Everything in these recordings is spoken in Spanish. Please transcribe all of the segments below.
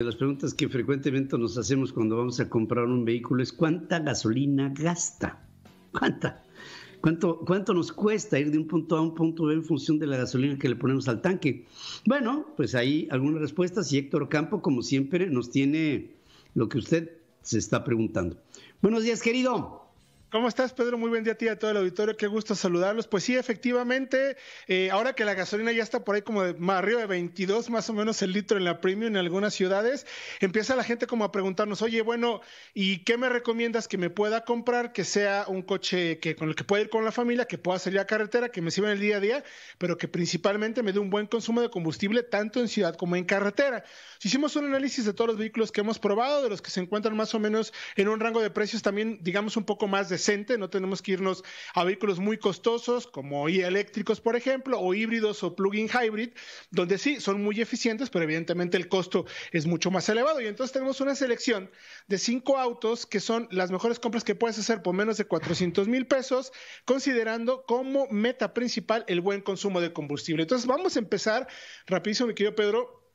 De las preguntas que frecuentemente nos hacemos cuando vamos a comprar un vehículo es cuánta gasolina gasta. ¿Cuánta? ¿Cuánto, ¿Cuánto nos cuesta ir de un punto A un punto B en función de la gasolina que le ponemos al tanque? Bueno, pues ahí algunas respuestas y Héctor Campo, como siempre, nos tiene lo que usted se está preguntando. Buenos días, querido. ¿Cómo estás, Pedro? Muy buen día a ti y a todo el auditorio. Qué gusto saludarlos. Pues sí, efectivamente, eh, ahora que la gasolina ya está por ahí como de más arriba de 22 más o menos el litro en la premium en algunas ciudades, empieza la gente como a preguntarnos, oye, bueno, ¿y qué me recomiendas que me pueda comprar que sea un coche que con el que pueda ir con la familia, que pueda salir a carretera, que me sirva en el día a día, pero que principalmente me dé un buen consumo de combustible tanto en ciudad como en carretera? Hicimos un análisis de todos los vehículos que hemos probado, de los que se encuentran más o menos en un rango de precios también, digamos, un poco más de presente, no tenemos que irnos a vehículos muy costosos como eléctricos, por ejemplo, o híbridos o plug-in hybrid, donde sí son muy eficientes, pero evidentemente el costo es mucho más elevado. Y entonces tenemos una selección de cinco autos que son las mejores compras que puedes hacer por menos de 400 mil pesos, considerando como meta principal el buen consumo de combustible. Entonces vamos a empezar rapidísimo, mi querido Pedro,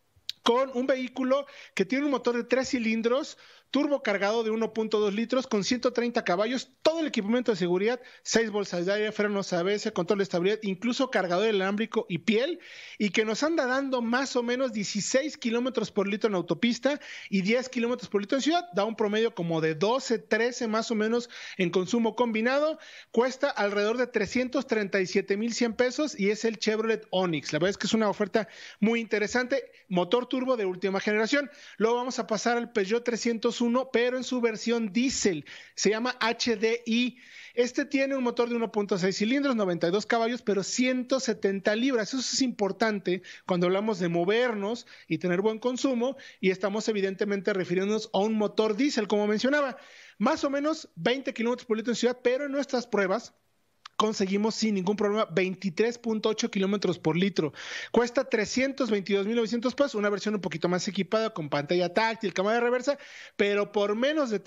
con un vehículo que tiene un motor de tres cilindros, turbo cargado de 1.2 litros con 130 caballos, todo el equipamiento de seguridad, seis bolsas de aire, frenos ABS, control de estabilidad, incluso cargador elámbrico y piel, y que nos anda dando más o menos 16 kilómetros por litro en autopista y 10 kilómetros por litro en ciudad, da un promedio como de 12, 13 más o menos en consumo combinado, cuesta alrededor de 337 mil 100 pesos y es el Chevrolet Onix. La verdad es que es una oferta muy interesante, motor turbo de última generación. Luego vamos a pasar al Peugeot 301, pero en su versión diésel. Se llama HDI. Este tiene un motor de 1.6 cilindros, 92 caballos, pero 170 libras. Eso es importante cuando hablamos de movernos y tener buen consumo y estamos evidentemente refiriéndonos a un motor diésel, como mencionaba. Más o menos 20 kilómetros por litro en ciudad, pero en nuestras pruebas conseguimos sin ningún problema 23.8 kilómetros por litro. Cuesta 322.900 pesos, una versión un poquito más equipada con pantalla táctil, cámara de reversa, pero por menos de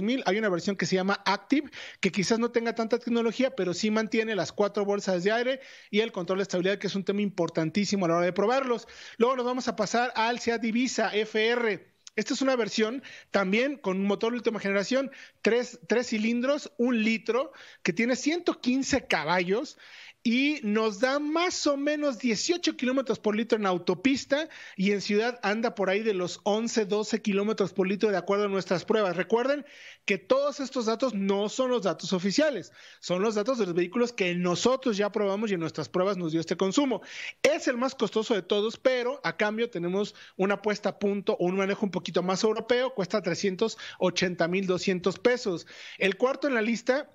mil hay una versión que se llama Active, que quizás no tenga tanta tecnología, pero sí mantiene las cuatro bolsas de aire y el control de estabilidad, que es un tema importantísimo a la hora de probarlos. Luego nos vamos a pasar al Seat Divisa FR. Esta es una versión también con un motor de última generación, tres, cilindros, un litro, que tiene 115 caballos y nos da más o menos 18 kilómetros por litro en autopista y en ciudad anda por ahí de los 11, 12 kilómetros por litro de acuerdo a nuestras pruebas. Recuerden que todos estos datos no son los datos oficiales, son los datos de los vehículos que nosotros ya probamos y en nuestras pruebas nos dio este consumo. Es el más costoso de todos, pero a cambio tenemos una puesta a punto o un manejo un poquito más europeo, cuesta 380 mil 200 pesos. El cuarto en la lista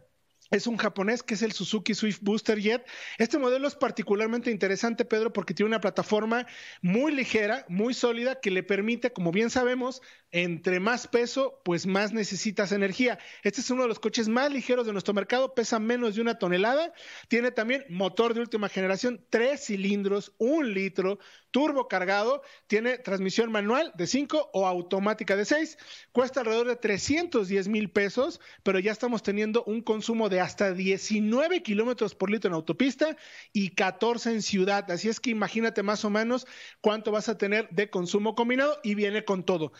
es un japonés que es el Suzuki Swift Booster Jet. Este modelo es particularmente interesante, Pedro, porque tiene una plataforma muy ligera, muy sólida, que le permite, como bien sabemos, entre más peso, pues más necesitas energía. Este es uno de los coches más ligeros de nuestro mercado, pesa menos de una tonelada, tiene también motor de última generación, tres cilindros, un litro, turbo cargado, tiene transmisión manual de cinco o automática de seis, cuesta alrededor de 310 mil pesos, pero ya estamos teniendo un consumo de hasta 19 kilómetros por litro en autopista y 14 en ciudad, así es que imagínate más o menos cuánto vas a tener de consumo combinado y viene con todo,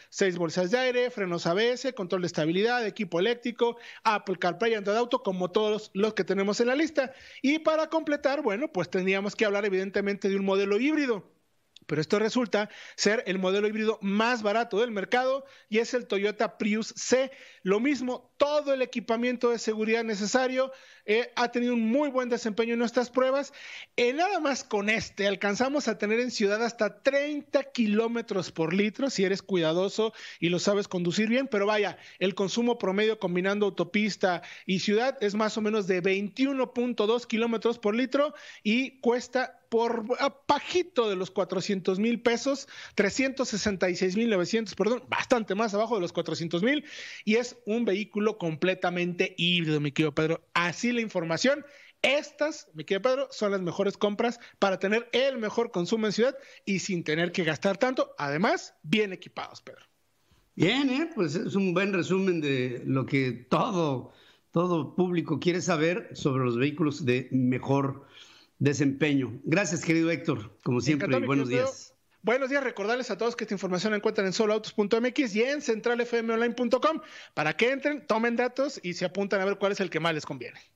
bolsas de aire, frenos ABS, control de estabilidad, equipo eléctrico, Apple CarPlay, Android Auto, como todos los que tenemos en la lista. Y para completar, bueno, pues tendríamos que hablar evidentemente de un modelo híbrido. Pero esto resulta ser el modelo híbrido más barato del mercado y es el Toyota Prius C. Lo mismo, todo el equipamiento de seguridad necesario, eh, ha tenido un muy buen desempeño en nuestras pruebas. Eh, nada más con este, alcanzamos a tener en ciudad hasta 30 kilómetros por litro, si eres cuidadoso y lo sabes conducir bien, pero vaya, el consumo promedio combinando autopista y ciudad es más o menos de 21.2 kilómetros por litro y cuesta por pajito de los 400 mil pesos, 366 mil 900, perdón, bastante más abajo de los 400 mil, y es un vehículo completamente híbrido, mi querido Pedro. Así la información. Estas, mi querido Pedro, son las mejores compras para tener el mejor consumo en ciudad y sin tener que gastar tanto. Además, bien equipados, Pedro. Bien, ¿eh? pues es un buen resumen de lo que todo, todo público quiere saber sobre los vehículos de mejor desempeño. Gracias, querido Héctor, como siempre, y buenos días. Buenos días, recordarles a todos que esta información la encuentran en soloautos.mx y en centralfmonline.com para que entren, tomen datos y se apuntan a ver cuál es el que más les conviene.